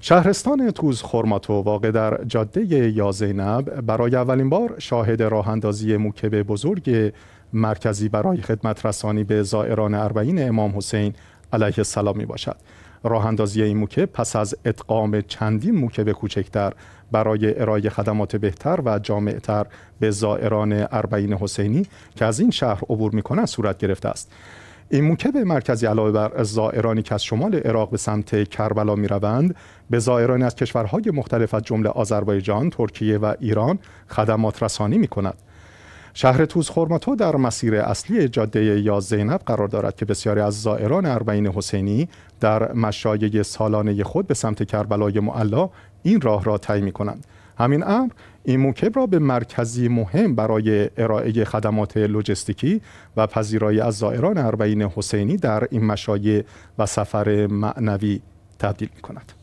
شهرستان توز خورماتو واقع در جاده یا زینب برای اولین بار شاهد راه اندازی موکب بزرگ مرکزی برای خدمت رسانی به زائران اربعین امام حسین علیه السلام می باشد. راه اندازی این موکب پس از ادغام چندین موکب کوچکتر برای ارائه خدمات بهتر و جامعتر به زائران اربعین حسینی که از این شهر عبور می کند صورت گرفته است. این موکب مرکزی علاوه بر زائرانی که از شمال عراق به سمت کربلا می روند به زائرانی از کشورهای مختلف از جمله آذربایجان، ترکیه و ایران خدمات رسانی می کند. شهر توز خورماتو در مسیر اصلی جاده یا زینب قرار دارد که بسیاری از زائران اربعین حسینی در مشایع سالانه خود به سمت کربلای معلا این راه را طی می کنند. همین امر موکب را به مرکزی مهم برای ارائه خدمات لوجستیکی و پذیرایی از زائران اربعین حسینی در این مشایع و سفر معنوی تبدیل می کند.